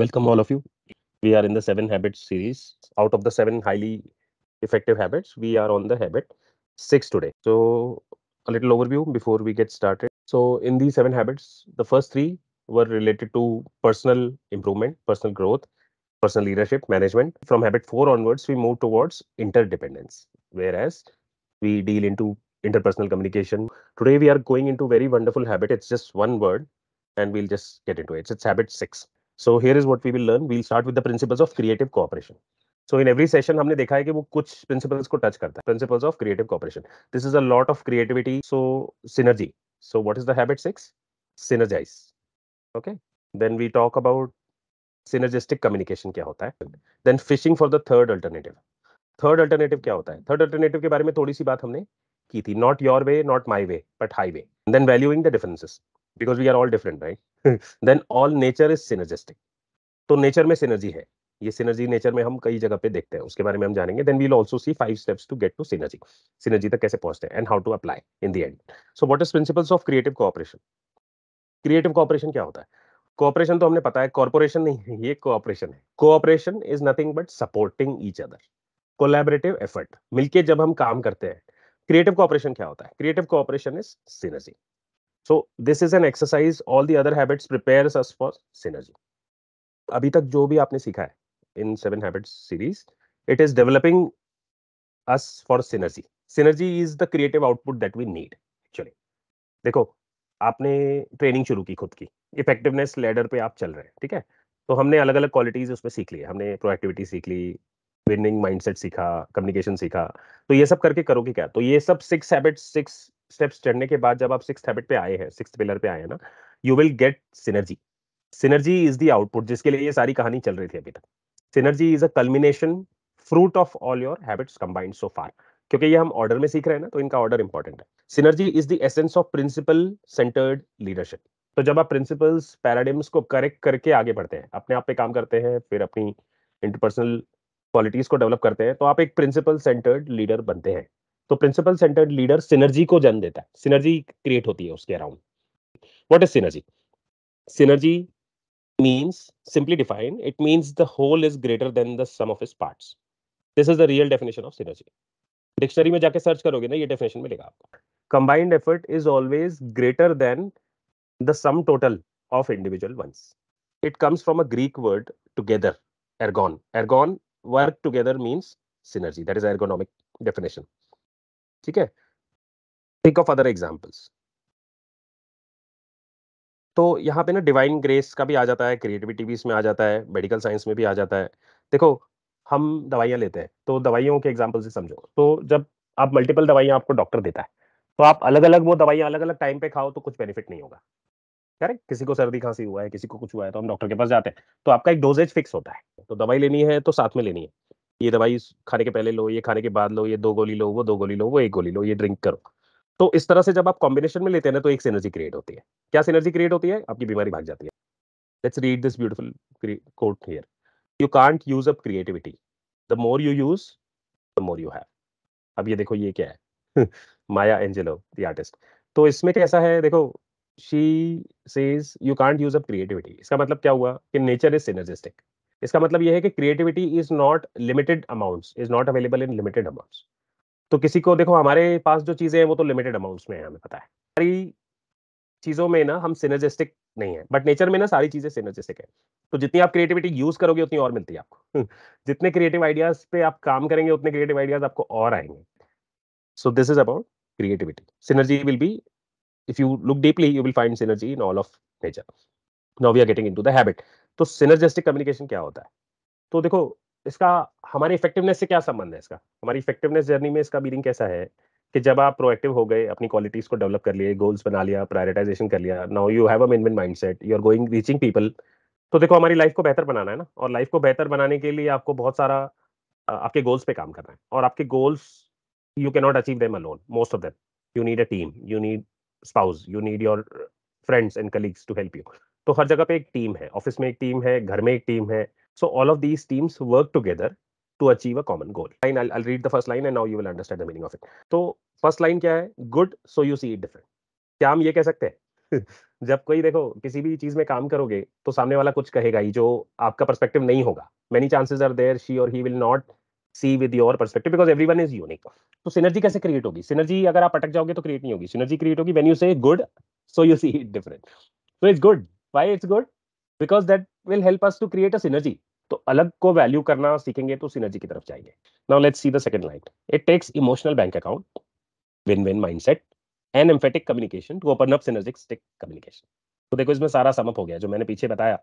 Welcome, all of you. We are in the seven habits series. Out of the seven highly effective habits, we are on the habit six today. So, a little overview before we get started. So, in these seven habits, the first three were related to personal improvement, personal growth, personal leadership, management. From habit four onwards, we move towards interdependence, whereas we deal into interpersonal communication. Today, we are going into very wonderful habit. It's just one word, and we'll just get into it. It's habit six so here is what we will learn. We'll start with the principles of creative cooperation. So in every session हमने देखा है कि वो कुछ principles को touch करता है principles of creative cooperation this is a lot of creativity so synergy so what is the habit six synergise okay then we talk about synergistic communication क्या होता है then fishing for the third alternative third alternative क्या होता है third alternative के बारे में थोड़ी सी बात हमने की थी not your way not my way but high way then valuing the differences because we are all different right then all nature is synergistic तो नेचर में सिनर्जी है ये सिनर्जी नेचर में हम कई जगह पे देखते हैं उसके बारे में हम जानेंगे then we will also see five steps to get to synergy synergy तक कैसे पहुंचते हैं and how to apply in the end so what is principles of creative cooperation creative cooperation क्या होता है कोऑपरेशन तो हमने पता है कॉर्पोरेशन नहीं है ये कोऑपरेशन है cooperation is nothing but supporting each other collaborative effort मिलके जब हम काम करते हैं क्रिएटिव कोऑपरेशन क्या होता है creative cooperation is synergy so this is an exercise all the other habits prepare us for synergy अभी तक जो भी आपने सीखा है in seven habits series it is developing us for synergy synergy is the creative output that we need actually देखो आपने training शुरू की खुद की इफेक्टिवनेस लेडर पे आप चल रहे हैं ठीक है तो हमने अलग अलग क्वालिटीज उसमें सीख ली हमने प्रोएक्टिविटी सीख ली विनिंग माइंडसेट सीखा कम्युनिकेशन सीखा तो ये सब करके करोगे क्या तो ये सब सिक्स हैबिट सिक्स स्टेप्स चढ़ने के बाद जब आप सिक्स हैबिट पे आए हैं सिक्स पिलर पे आए हैं ना you will get synergy synergy is the output जिसके लिए ये सारी कहानी चल रही थी अभी तक synergy is a culmination fruit of all your habits combined so far क्योंकि ये हम ऑर्डर में सीख रहे हैं ना तो इनका ऑर्डर इंपॉर्टेंट है synergy is the essence of principle centred leadership तो जब आप प्रिंसिपल्स पैराडिम्स को करेक्ट करके आगे बढ़ते हैं अपने आप पे काम करते हैं फिर अपनी इंटरपर्सनल क्वालिटीज को डेवलप करते हैं तो आप एक प्रिंसिपल सेंटर्ड लीडर बनते हैं तो प्रिंसिपल सेंटर्ड लीडर सिनर्जी को जन्म देता है सिनर्जी क्रिएट होती है उसके around what is synergy synergy means simply defined it means the whole is greater than the sum of is parts this is the real definition of synergy dictionary में जाके search करोगे ना ये definition मिलेगा आपको combined effort is always greater than the sum total of individual ones it comes from a Greek word together ergon ergon work together means synergy that is ergonomic definition ठीक है think of other examples तो यहाँ पे ना divine grace का भी आ जाता है क्रिएटिविटी भी इसमें आ जाता है मेडिकल साइंस में भी आ जाता है देखो हम दवाइयाँ लेते हैं तो दवाइयों के एग्जाम्पल से समझो तो जब आप मल्टीपल दवाइयाँ आपको डॉक्टर देता है तो आप अलग अलग वो दवाइयाँ अलग अलग टाइम पे खाओ तो कुछ बेनिफिट नहीं होगा करेक्ट किसी को सर्दी खांसी हुआ है किसी को कुछ हुआ है तो हम डॉक्टर के पास जाते हैं तो आपका एक डोजेज फिक्स होता है तो दवाई लेनी है तो साथ में लेनी है ये दवाई खाने के पहले लो ये खाने के बाद लो ये दो गोली लो वो दो गोली लो वो एक गोली लो ये ड्रिंक करो तो इस तरह से जब आप कॉम्बिनेशन में लेते हैं ना तो एक सिनर्जी क्रिएट होती है क्या सिनर्जी क्रिएट होती है आपकी बीमारी भाग जाती है let's read this beautiful quote here you can't use up creativity the more you use the more you have अब ये देखो ये क्या है माया एंजेलो द आर्टिस्ट तो इसमें कैसा है देखो she says you can't use up creativity इसका मतलब क्या हुआ कि नेचर इज सिनर्जिस्टिक इसका मतलब यह है कि creativity is not limited amounts is not available in limited amounts तो किसी को देखो हमारे पास जो चीज़ें हैं वो तो लिमिटेड अमाउंट्स में है हमें पता है सारी चीज़ों में ना हम सिनर्जिस्टिक नहीं है बट नेचर में ना सारी चीज़ें सिनर्जिस्टिक है तो जितनी आप क्रिएटिविटी यूज़ करोगे उतनी और मिलती है आपको जितने क्रिएटिव आइडियाज़ पे आप काम करेंगे उतने क्रिएटिव आइडियाज़ आपको और आएंगे so this is about creativity synergy will be if you look deeply, you will find synergy in all of nature. Now we are getting into the habit. so तो synergistic communication kya hota hai to देखो इसका हमारी effectiveness से क्या संबंध है इसका हमारी इफेक्टिवनेस जर्नी में इसका मीनिंग कैसा है कि जब आप प्रोएक्टिव हो गए अपनी क्वालिटीज को डेवलप कर लिए गोल्स बना लिया प्रायोरिटाइजेशन कर लिया now you have a main main mindset you are going reaching people तो देखो हमारी लाइफ को बेहतर बनाना है ना और लाइफ को बेहतर बनाने के लिए आपको बहुत सारा आपके गोल्स पे काम करना है और आपके goals you can not achieve them alone most of them you need a team you need spouse you need your friends and colleagues to help you तो हर जगह पे एक टीम है ऑफिस में एक टीम है घर में एक टीम है so all of these teams work together to achieve a common goal line I read the first line and now you will understand the meaning of it तो first line क्या है good so you see it different क्या हम ये कह सकते हैं जब कोई देखो किसी भी चीज में काम करोगे तो सामने वाला कुछ कहेगा ही जो आपका पर्सपेक्टिव नहीं होगा many chances are there she और he will not see with your perspective because everyone is unique तो सिनर्जी कैसे क्रिएट होगी सिनर्जी अगर आप अटक जाओगे तो क्रिएट नहीं होगी सिनर्जी क्रिएट होगी when you say good so you see it different so it's good why it's good because that will help us to create a synergy तो अलग को वैल्यू करना सीखेंगे तो सिनर्जी की तरफ जाएंगे now let's see the second line it takes emotional bank account win win mindset and empathic communication to open up synergistic communication तो देखो इसमें सारा समअप हो गया जो मैंने पीछे बताया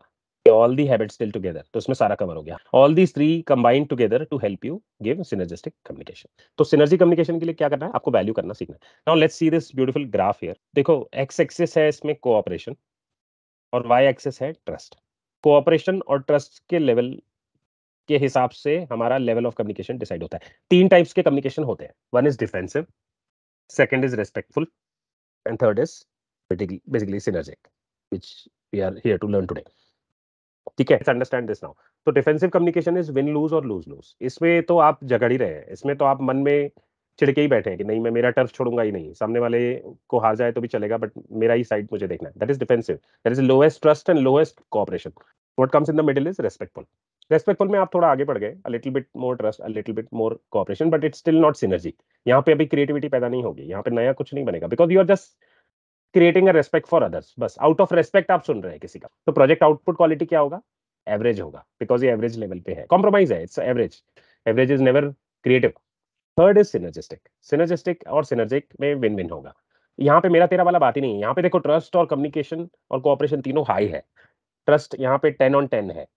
all the habits still together तो इसमें सारा कवर हो गया all these three combined together to help you give synergistic communication तो सिनर्जी कम्युनिकेशन के लिए क्या करना है आपको वैल्यू करना सीखना now let's see this beautiful graph here देखो एक्स एक्सिस है इसमें कोऑपरेशन और वाई एक्सिस है ट्रस्ट कोऑपरेशन और ट्रस्ट के लेवल के हिसाब से हमारा लेवल ऑफ कम्युनिकेशन डिसाइड होता है तीन टाइप्स के कम्युनिकेशन होते हैं one is defensive second is respectful and third is basically synergic which we are here to learn today ठीक है अंडरस्टैंड दिस नाउ तो defensive communication is win lose और लूज लूज इसमें तो आप झगड़ ही रहे हैं इसमें तो आप मन में चिड़के ही बैठे हैं कि नहीं मैं मेरा टर्फ छोड़ूंगा ही नहीं सामने वाले को हार जाए तो भी चलेगा बट मेरा ही साइड मुझे देखना है that is defensive that is lowest trust and lowest cooperation what comes in the middle is respectful respectful में आप थोड़ा आगे बढ़ गए little bit more trust a little bit more cooperation but it's still not synergy यहाँ पे अभी creativity पैदा नहीं होगी यहाँ पे नया कुछ नहीं बनेगा because you are just creating a respect for others बस आउट ऑफ रेस्पेक्ट आप सुन रहे हैं किसी का तो प्रोजेक्ट आउटपुट क्वालिटी क्या होगा एवरेज होगा बिकॉज ये एवरेज लेवल पे है कॉम्प्रोमाइज है it's average average is never creative third is synergistic synergistic और सिनर्जिक में विन विन होगा यहाँ पे मेरा तेरा वाला बात ही नहीं है यहाँ पे देखो ट्रस्ट और कम्युनिकेशन और कोऑपरेशन तीनों हाई है ट्रस्ट यहाँ पे टेन ऑन टेन है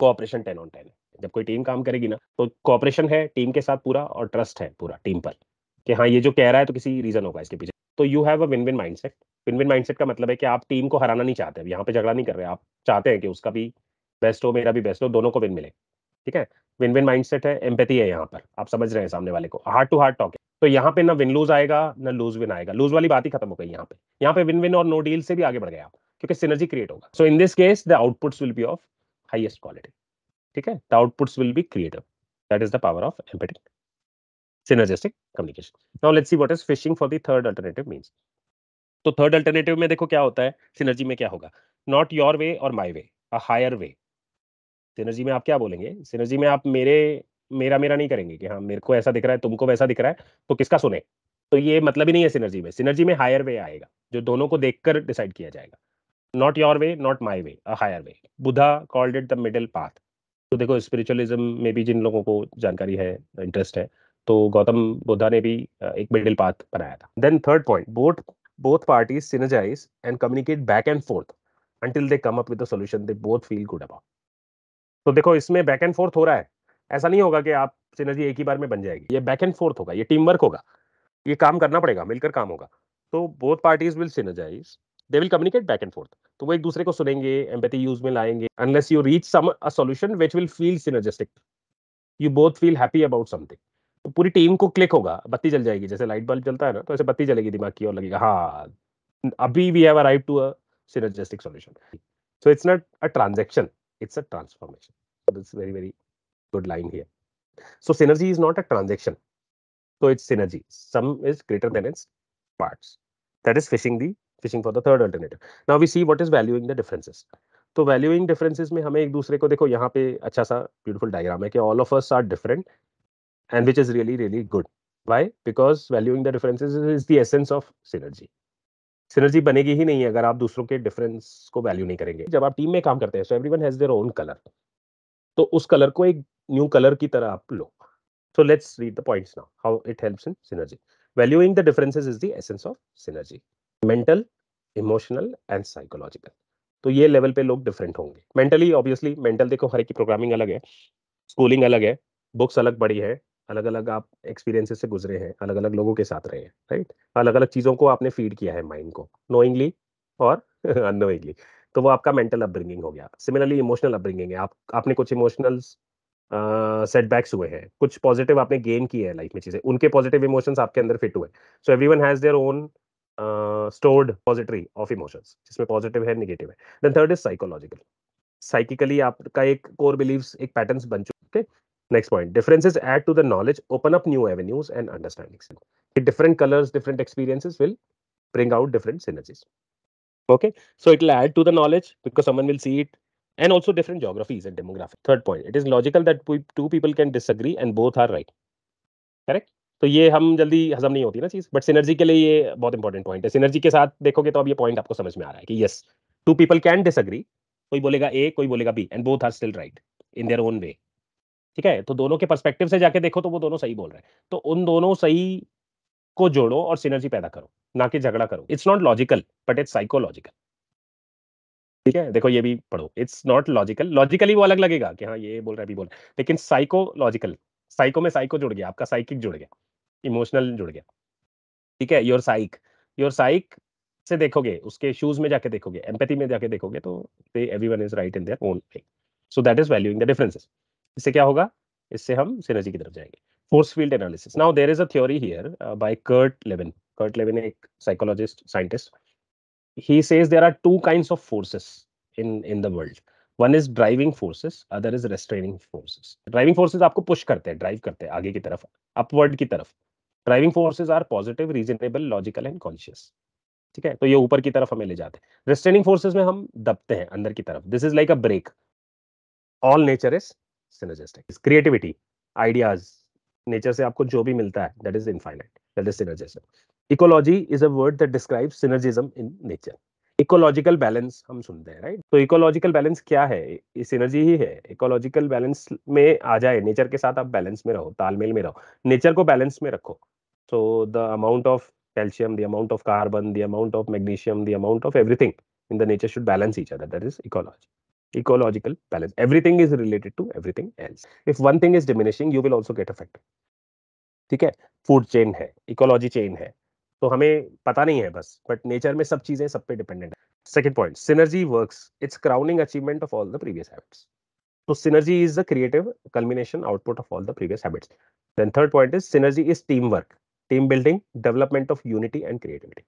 कोऑपरेशन टेन ऑन टेन है जब कोई टीम काम करेगी ना तो कोऑपरेशन है टीम के साथ पूरा और ट्रस्ट है पूरा टीम पर कि हाँ ये जो कह रहा है तो किसी रीजन होगा इसके पीछे तो you have a win win mindset win win mindset का मतलब है कि आप टीम को हराना नहीं चाहते यहाँ पे झगड़ा नहीं कर रहे आप चाहते हैं कि उसका भी बेस्ट हो मेरा भी बेस्ट हो दोनों को विन मिले ठीक है विन विन माइंडसेट है एम्पेथी है यहाँ पर आप समझ रहे हैं सामने वाले को हार्ट टू हार्ट टॉक है तो यहाँ पे ना विन लूज आएगा ना लूज विन आएगा लूज वाली बात ही खत्म हो गई यहाँ पे यहाँ पे विन विन और नो डील से भी आगे बढ़ गए आप क्योंकि सिनर्जी क्रिएट होगा so in this case the outputs will be of highest quality ठीक है the outputs will be creative that is the power of empathic synergistic communication. Now let's see what is fishing for the third alternative means. तो third alternative में देखो क्या होता है synergy में क्या होगा नॉट योर वे और माई way a higher way synergy में आप क्या बोलेंगे सिनर्जी में आप मेरे मेरा मेरा नहीं करेंगे कि हाँ मेरे को ऐसा दिख रहा है तुमको वैसा दिख रहा है तो किसका सुने तो ये मतलब ही नहीं है सिनर्जी में सिनर्जी में हायर वे आएगा जो दोनों को देखकर डिसाइड किया जाएगा not your way not my way a higher way Buddha called it the middle path तो देखो स्पिरिचुअलिज्म में भी जिन लोगों को जानकारी है इंटरेस्ट है तो गौतम बुद्धा ने भी एक मिडिल पाथ बनाया था then third point both both parties synergize and communicate back and forth until they come up with the solution they both feel good about तो देखो इसमें बैक एंड फोर्थ हो रहा है ऐसा नहीं होगा कि आप सिनर्जी एक ही बार में बन जाएगी ये बैक एंड फोर्थ होगा ये टीम वर्क होगा ये काम करना पड़ेगा मिलकर काम होगा तो both parties will synergize they will communicate back and forth तो वो एक दूसरे को सुनेंगे एम्पैथी यूज में लाएंगे unless you reach some a solution which will feel synergistic you both feel happy about something तो पूरी टीम को क्लिक होगा बत्ती जल जाएगी जैसे लाइट बल्ब जलता है ना तो ऐसे बत्ती जलेगी दिमाग की और लगेगा हाँ अभी we have arrive to a synergistic so it's not a transaction it's a transformation it's very very good line here so synergy is not a transaction so it's synergy sum is greater than its parts that is fishing the fishing for the third alternative now we see what is valuing the differences तो valuing differences में हमें एक दूसरे को देखो यहाँ पे अच्छा सा ब्यूटीफुल डायग्राम है कि all of us are different and which is really, really good. Why? Because valuing the differences is the essence of synergy. Synergy बनेगी ही नहीं है अगर आप दूसरों के डिफरेंस को वैल्यू नहीं करेंगे जब आप टीम में काम करते हैं so everyone has their own colour तो उस कलर को एक न्यू कलर की तरह आप लो so let's read the points now how it helps in synergy valuing the differences is the essence of synergy mental emotional and psychological तो ये लेवल पे लोग डिफरेंट होंगे मेंटली ऑब्वियसली मेंटल देखो हर एक की प्रोग्रामिंग अलग है स्कूलिंग अलग है बुक्स अलग पड़ी है अलग अलग आप एक्सपीरियंसेस से गुजरे हैं अलग अलग लोगों के साथ रहे हैं राइट अलग अलग चीज़ों को आपने फीड किया है माइंड को नोइंगली और अनोइंगली तो वो आपका मेंटल अपब्रिंगिंग हो गया सिमिलरली इमोशनल अपब्रिंगिंग है आप आपने कुछ इमोशनल सेटबैक्स uh, हुए हैं कुछ पॉजिटिव आपने गेन किए हैं लाइफ में चीज़ें उनके पॉजिटिव इमोशंस आपके अंदर फिट हुए so everyone has their own stored repository of emotions जिसमें पॉजिटिव है निगेटिव है then third is psychological psychically आपका एक कोर बिलीव्स एक पैटर्न्स बन चुके हैं Next point, differences add to the knowledge, open up new avenues and understandings. Different colors, different experiences will bring out different synergies. Okay, so it will add to the knowledge because someone will see it and also different geographies and demographics. Third point, it is logical that two people can disagree and both are right. Correct? तो ये हम जल्दी हजम नहीं होती ना चीज़ but synergy के लिए ये बहुत इंपॉर्टेंट पॉइंट है सिनर्जी के साथ देखोगे तो अब ये पॉइंट आपको समझ में आ रहा है कि yes two people can disagree कोई बोलेगा ए कोई बोलेगा B and both are still right in their own way ठीक है तो दोनों के परस्पेक्टिव से जाके देखो तो वो दोनों सही बोल रहे हैं तो उन दोनों सही को जोड़ो और सिनर्जी पैदा करो ना कि झगड़ा करो it's not logical but it's psychological ठीक है देखो ये भी पढ़ो इट्स नॉट लॉजिकल लॉजिकली वो अलग लगेगा कि हाँ ये बोल रहा है अभी बोल रहा है लेकिन साइकोलॉजिकल साइको में साइको जुड़ गया आपका साइकिक जुड़ गया इमोशनल जुड़ गया ठीक है योर साइक योर साइक से देखोगे उसके शूज में जाके देखोगे एम्पैथी में जाके देखोगे तो they one is right in their own thing so that is valuing the differences इससे क्या होगा इससे हम सिनर्जी की तरफ जाएंगे force field analysis now there is a theory here by Kurt Lewin Kurt Lewin एक psychologist scientist he says there are two kind of forces in in the world one is driving forces other is restraining forces driving forces आपको push करते हैं drive करते हैं आगे की तरफ upward की तरफ driving forces are positive reasonable logical and conscious ठीक है तो ये ऊपर की तरफ हमें ले जाते हैं रेस्ट्रेनिंग फोर्सेज में हम दबते हैं अंदर की तरफ this is like a brake all nature is synergistic creativity ideas nature से आपको जो भी मिलता है that is infinite that is synergism ecology is a word that describe synergism in nature ecological balance हम सुनते हैं राइट तो इकोलॉजिकल बैलेंस क्या है सिनर्जी ही है इकोलॉजिकल बैलेंस में आ जाए नेचर के साथ आप बैलेंस में रहो तालमेल में रहो नेचर को बैलेंस में रखो so the amount of calcium the amount of carbon the amount of magnesium the amount of everything in the nature should balance each other that is ecology ecological balance everything is related to everything else if one thing is diminishing you will also get affected ठीक है food chain है ecology chain है तो हमें पता नहीं है बस बट नेचर में सब चीजें सब पे डिपेंडेंट है second point synergy works it's crowning achievement of all the previous habits तो synergy is the creative culmination output of all the previous habits then third point is synergy is team work team building development of unity and creativity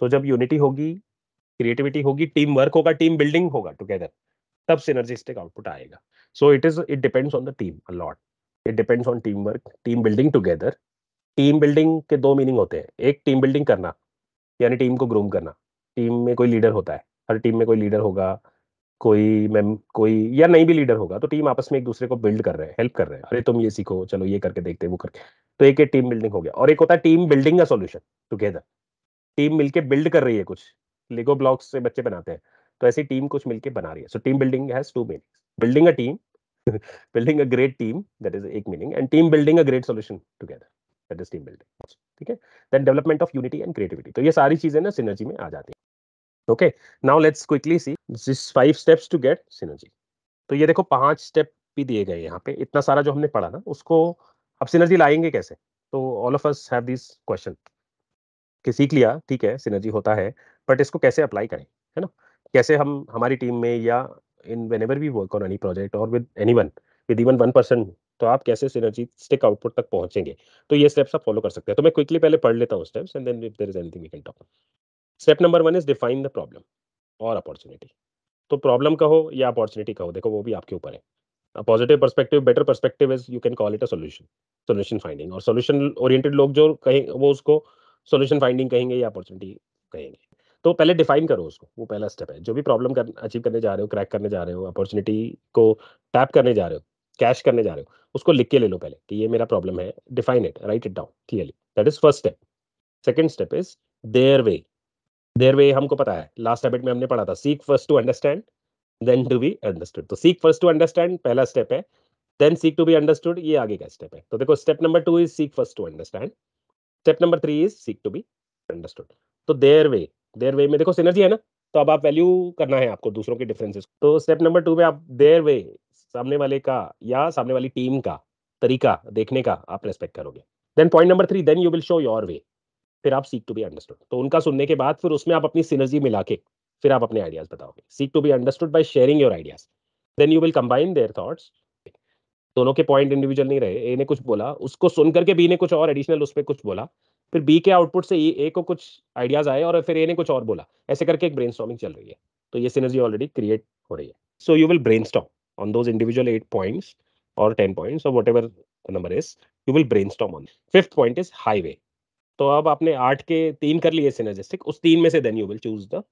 तो जब unity होगी creativity होगी team work होगा team building होगा together तब synergistic output आएगा so it is it depends on the team a lot it depends on team work team building together team building के दो मीनिंग होते हैं एक टीम बिल्डिंग करना यानी टीम को ग्रूम करना टीम में कोई लीडर होता है हर टीम में कोई लीडर होगा कोई मैम कोई या नहीं भी लीडर होगा तो टीम आपस में एक दूसरे को बिल्ड कर रहे हैं हेल्प कर रहे हैं अरे तुम ये सीखो चलो ये करके देखते हैं वो करके तो एक टीम बिल्डिंग हो गया और एक होता है टीम बिल्डिंग का सोल्यूशन टुगेदर टीम मिलके बिल्ड कर रही है कुछ लेगो ब्लॉक्स से बच्चे बनाते हैं तो ऐसी टीम कुछ मिलकर बना रही है so team building has two meanings building a team building a great team that is एक meaning and team building a great solution together that is team building ठीक है then development of unity and creativity तो ये सारी चीजें ना synergy में आ जाती है okay now let's quickly see this five steps to get synergy तो ये देखो पांच स्टेप भी दिए गए यहाँ पे इतना सारा जो हमने पढ़ा ना उसको अब सिनर्जी लाएंगे कैसे तो all of us have this question कि सीख लिया ठीक है सिनर्जी होता है बट इसको कैसे अप्लाई करें है ना कैसे हम हमारी टीम में या in whenever we work on any project और with anyone with even one person तो आप कैसे सिनर्जिस्टिक आउटपुट तक पहुंचेंगे तो ये स्टेप्स आप फॉलो कर सकते हैं तो मैं क्विकली पहले पढ़ लेता हूँ steps and then if there is anything we can talk step number one is define the problem और अपॉर्चुनिटी तो प्रॉब्लम कहो या अपॉर्चुनिटी कहो देखो वो भी आपके ऊपर है positive perspective better perspective is you can call it a solution solution finding और सोल्यूशन ओरिएटेड लोग जो कहें वो उसको सोल्यूशन फाइंडिंग कहेंगे या अपॉर्चुनिटी कहेंगे तो पहले डिफाइन करो उसको वो पहला स्टेप है जो भी प्रॉब्लम कर अचीव करने जा रहे हो क्रैक करने जा रहे हो अपॉर्चुनिटी को टैप करने जा रहे हो कैश करने जा रहे हो उसको लिख के ले लो पहले कि ये मेरा प्रॉब्लम है define it write it down clearly that is first step second step is their way their way हमको पता है लास्ट हैबिट में हमने पढ़ा था seek first to understand then to be understood तो सीक फर्स्ट टू अंडरस्टैंड पहला step है then seek to be understood ये आगे का स्टेप है तो देखो step number two is seek first to understand step number three is seek to be understood तो देयर वे देयर वे में देखो सिनर्जी है ना तो अब आप वैल्यू करना है आपको दूसरों के डिफरेंसेस तो स्टेप नंबर टू में आप देयर वे सामने वाले का या सामने वाली टीम का तरीका देखने का आप रेस्पेक्ट करोगे then point number three then you will show your way फिर आप सीक टू बी अंडरस्टूड तो उनका सुनने के बाद फिर उसमें आप अपनी सिनर्जी मिला के फिर आप अपने आइडियाज बताओगे seek to be understood by sharing your ideas then you will combine their thoughts दोनों के पॉइंट इंडिविजुअल नहीं रहे ए ने कुछ बोला उसको सुन करके बी ने कुछ और एडिशनल उस पर कुछ बोला फिर बी के आउटपुट से ए को कुछ आइडियाज आए और फिर ए ने कुछ और बोला ऐसे करके एक ब्रेन चल रही है तो ये सिनर्जी ऑलरेडी क्रिएट हो रही है so you will brain on those individual eight points or 10 points or whatever the number is you will brainstorm on fifth point is highway तो अब आपने आठ के तीन कर लिए सिनर्जिस्टिक उस तीन में से then you will choose the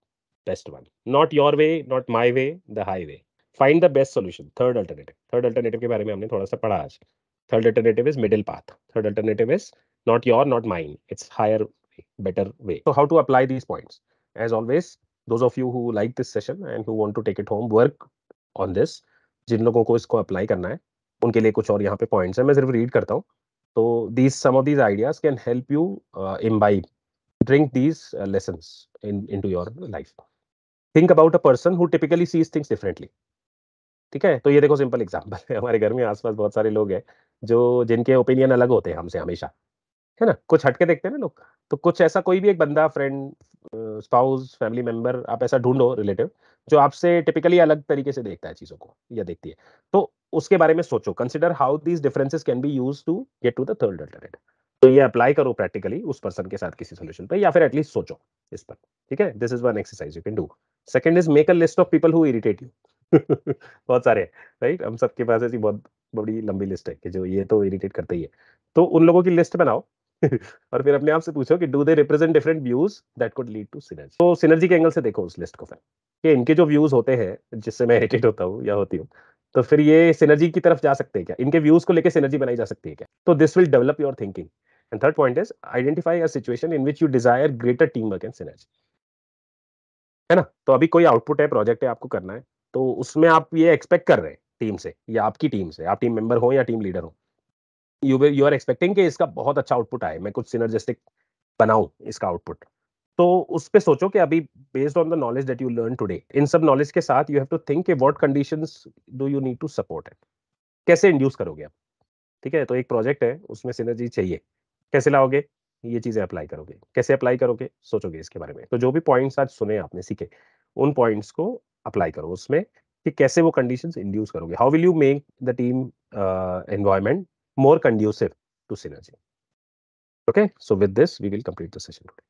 best one not your way not my way the high way find the best solution third alternative third alternative के बारे में हमने थोड़ा सा पढ़ा आज third alternative is middle path third alternative is not your not mine it's higher way, better way so how to apply these points as always those of you who like this session and who want to take it home work on this jin logon ko isko apply karna hai unke liye kuch aur yahan pe points hai main sirf read karta hu so these some of these ideas can help you uh, imbibe drink these uh, lessons in into your life think about a person who typically sees things differently ठीक है तो ये देखो simple example है हमारे घर में आसपास बहुत सारे लोग हैं जो जिनके ओपिनियन अलग होते हैं हमसे हमेशा है ना कुछ हटके देखते हैं ना लोग तो कुछ ऐसा कोई भी एक बंदा फ्रेंड स्पाउस फैमिली मेंबर आप ऐसा ढूंढो रिलेटिव जो आपसे टिपिकली अलग तरीके से देखता है चीजों को या देखती है तो उसके बारे में सोचो consider how these differences can be use to get to the third तो ये अप्लाई करो प्रैक्टिकली उस पर्सन के साथ किसी सोल्यूशन पर या फिर एटलीस्ट सोचो इस पर ठीक है this is one exercise you can do second is make a list of people who irritate you बहुत सारे राइट हम सबके पास ऐसी बहुत बड़ी लंबी लिस्ट है कि जो ये तो इरिटेट करते ही है तो उन लोगों की लिस्ट बनाओ और फिर अपने आप से पूछो कि do they represent different views that could lead to synergy तो सिनर्जी के एंगल से देखो उस लिस्ट को फिर कि इनके जो व्यूज होते हैं जिससे मैं हेटेड होता हूँ या होती हूँ तो फिर ये सिनर्जी की तरफ जा सकते हैं क्या इनके व्यूज को लेकर सिनर्जी बनाई जा सकती है क्या तो this will develop your thinking and third point is identify a situation in which you desire greater team work and synergy है ना तो अभी कोई आउटपुट है प्रोजेक्ट है आपको करना है तो उसमें आप ये एक्सपेक्ट कर रहे हैं टीम से या आपकी टीम से आप टीम मेंबर हो या टीम लीडर हो यू यू आर एक्सपेक्टिंग कि इसका बहुत अच्छा आउटपुट आए मैं कुछ सिनर्जिस्टिक बनाऊं इसका आउटपुट तो उस पर सोचो कि अभी based on the knowledge that you learn today इन सब नॉलेज के साथ you have to think what condition do you need to support it कैसे इंड्यूस करोगे आप ठीक है तो एक प्रोजेक्ट है उसमें सिनर्जी चाहिए कैसे लाओगे ये चीजें अप्लाई करोगे कैसे अप्लाई करोगे सोचोगे इसके बारे में तो जो भी पॉइंट्स आज सुने आपने सीखे उन पॉइंट्स को अप्लाई करो उसमें कि कैसे वो कंडीशंस इंड्यूस करोगे how will you make the team environment more conducive to synergy. Okay, so with this, we will complete the session today.